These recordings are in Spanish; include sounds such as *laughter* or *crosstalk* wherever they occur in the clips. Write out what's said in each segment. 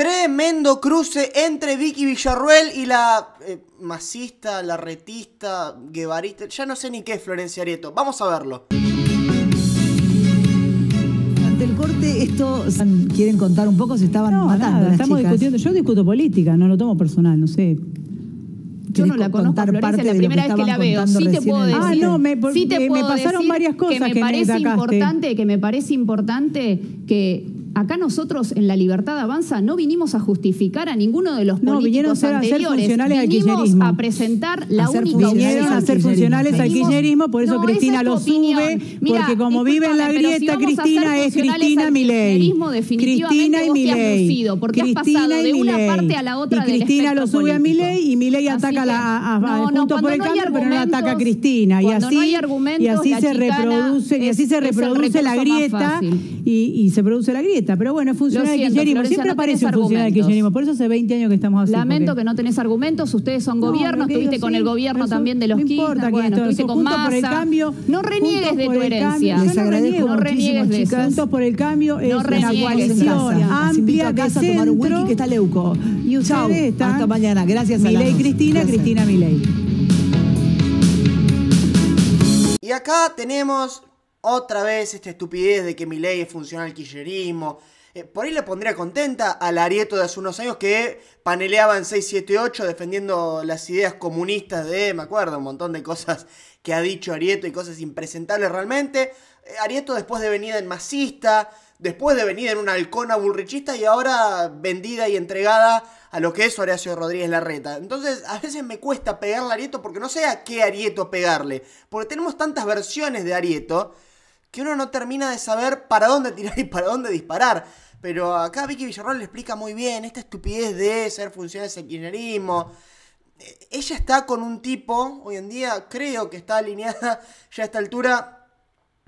Tremendo cruce entre Vicky Villarruel y la eh, masista, la retista, guevarista, ya no sé ni qué es Florencia Arieto. Vamos a verlo. Ante el corte, esto quieren contar un poco, se estaban no, Nada, estamos discutiendo. Yo discuto política, no lo tomo personal, no sé. Yo no la conozco, Florencia, la primera vez que la veo. Sí te puedo decir. Ah, no, me, pasaron varias cosas que me parece importante, que me parece importante que Acá nosotros en la Libertad Avanza no vinimos a justificar a ninguno de los no, políticos ser, anteriores. A ser vinimos al a presentar la única Vinieron a ser funcionales al kirchnerismo, por eso Cristina lo sube, porque como vive en la grieta, Cristina es Cristina Milei. Cristina y Milei. Porque Cristina has pasado de una parte a la otra y Cristina lo sube a Milei y Milei ataca que, la, a, no, no, por el Cambio, pero no ataca a Cristina. y así se y así se reproduce la grieta y se produce la grieta pero bueno, es funcional siento, de kirchnerismo. Florencia, Siempre no aparece un funcionario de kirchnerismo. Por eso hace 20 años que estamos así. Lamento que no tenés argumentos. Ustedes son gobierno, estuviste con el gobierno también de los no importa, bueno, estuviste con Massa. no reniegues de tu herencia. Les no agradezco no reniegues de eso. Juntos por el cambio este, es una coalición amplia de a tomar un wiki que está leuco. Y ustedes están... hasta mañana. Gracias, Milei Cristina, Cristina Milei. Y acá tenemos otra vez esta estupidez de que mi ley es funcional al eh, por ahí le pondría contenta al Arieto de hace unos años que paneleaba en 678 defendiendo las ideas comunistas de, me acuerdo, un montón de cosas que ha dicho Arieto y cosas impresentables realmente. Eh, Arieto después de venida en masista, después de venida en una halcona burrichista y ahora vendida y entregada a lo que es Horacio Rodríguez Larreta. Entonces, a veces me cuesta pegarle a Arieto porque no sé a qué Arieto pegarle, porque tenemos tantas versiones de Arieto que uno no termina de saber para dónde tirar y para dónde disparar. Pero acá Vicky Villarroel le explica muy bien esta estupidez de ser funciones al kirchnerismo. Eh, ella está con un tipo, hoy en día creo que está alineada *laughs* ya a esta altura.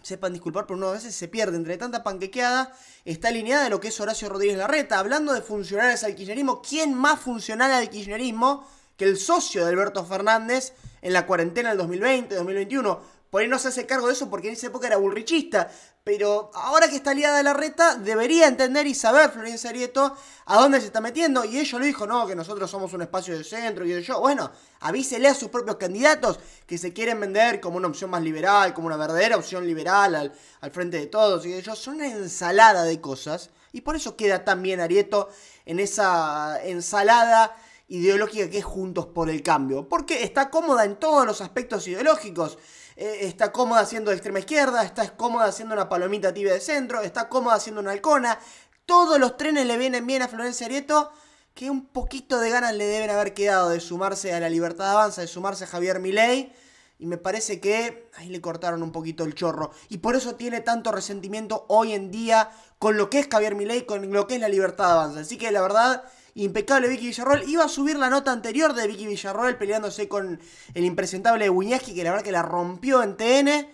Sepan disculpar, pero uno a veces se pierde entre tanta panquequeada. Está alineada de lo que es Horacio Rodríguez Larreta. Hablando de funcionarios al kirchnerismo, ¿quién más funcional al kirchnerismo que el socio de Alberto Fernández en la cuarentena del 2020, 2021? por ahí no se hace cargo de eso porque en esa época era bullrichista. Pero ahora que está aliada a la reta, debería entender y saber Florencia Arieto a dónde se está metiendo. Y ellos lo dijo, no, que nosotros somos un espacio de centro y yo. Bueno, avísele a sus propios candidatos que se quieren vender como una opción más liberal, como una verdadera opción liberal al, frente de todos. Y ellos son una ensalada de cosas. Y por eso queda tan bien Arieto en esa ensalada ideológica que es Juntos por el Cambio, porque está cómoda en todos los aspectos ideológicos. Eh, está cómoda siendo de extrema izquierda, está cómoda siendo una palomita tibia de centro, está cómoda siendo una halcona. Todos los trenes le vienen bien a Florencia Arieto, que un poquito de ganas le deben haber quedado de sumarse a la Libertad de Avanza, de sumarse a Javier Milei. Y me parece que ahí le cortaron un poquito el chorro. Y por eso tiene tanto resentimiento hoy en día con lo que es Javier Milei, con lo que es la libertad avanza. Así que la verdad, impecable Vicky Villarroel. Iba a subir la nota anterior de Vicky Villarroel peleándose con el impresentable Wiñeski que la verdad que la rompió en TN.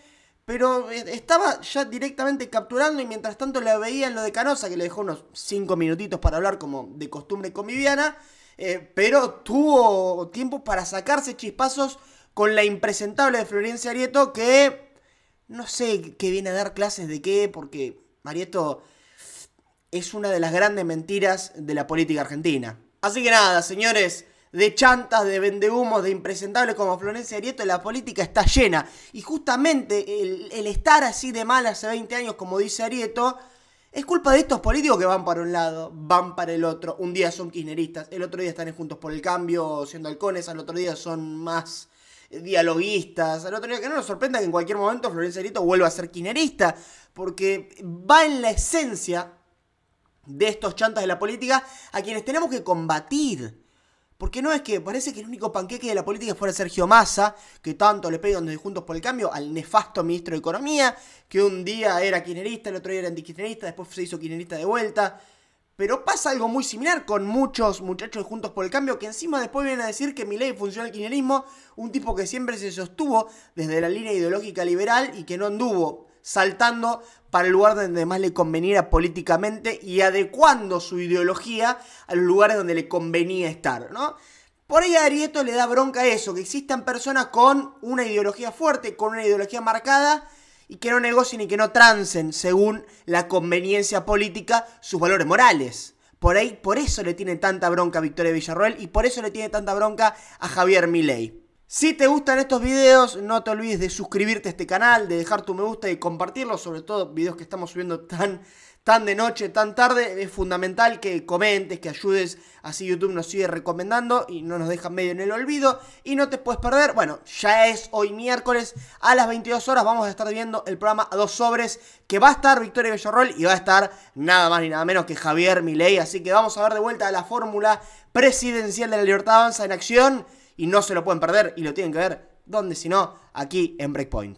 Pero e-, estaba ya directamente capturando y mientras tanto la veía en lo de Canosa, que le dejó unos 5 minutitos para hablar como de costumbre con eh, pero tuvo tiempo para sacarse chispazos con la impresentable de Florencia Arieto, que no sé qué viene a dar clases de qué, porque Arieto es una de las grandes mentiras de la política argentina. Así que nada, señores, de chantas, de vendehumos, de impresentables como Florencia Arieto, la política está llena. Y justamente el, estar así de mal hace 20 años, como dice Arieto, es culpa de estos políticos que van para un lado, van para el otro. Un día son kirchneristas, el otro día están juntos por el cambio, siendo halcones, al otro día son más dialoguistas, al otro día que no nos sorprenda que en cualquier momento Florencia Arieto vuelva a ser kirchnerista, porque va en la esencia de estos chantas de la política a quienes tenemos que combatir. Porque no es que parece que el único panqueque de la política fuera Sergio Massa, que tanto le pegan desde Juntos por el Cambio al nefasto ministro de Economía, que un día era kirchnerista, el otro día era antikirchnerista, después se hizo kirchnerista de vuelta. Pero pasa algo muy similar con muchos muchachos de Juntos por el Cambio que encima después vienen a decir que mi ley funciona el kirchnerismo, un tipo que siempre se sostuvo desde la línea ideológica liberal y que no anduvo saltando para el lugar donde más le conveniera políticamente y adecuando su ideología a los lugares donde le convenía estar, ¿no? Por ahí a Arieto le da bronca eso, que existan personas con una ideología fuerte, con una ideología marcada, y que no negocien y que no trancen, según la conveniencia política, sus valores morales. Por ahí, por eso le tiene tanta bronca a Victoria Villarroel y por eso le tiene tanta bronca a Javier Milei. Si te gustan estos videos, no te olvides de suscribirte a este canal, de dejar tu me gusta y compartirlo. sobre todo videos que estamos subiendo tan, tan de noche, tan tarde. Es fundamental que comentes, que ayudes, así YouTube nos sigue recomendando y no nos dejan medio en el olvido. Y no te puedes perder, bueno, ya es hoy miércoles a las 22 horas, vamos a estar viendo el programa A Dos Sobres, que va a estar Victoria Bellarrol y va a estar nada más ni nada menos que Javier Milei. Así que vamos a ver de vuelta la fórmula presidencial de la libertad avanza en acción y no se lo pueden perder y lo tienen que ver, donde si no? Aquí en Breakpoint.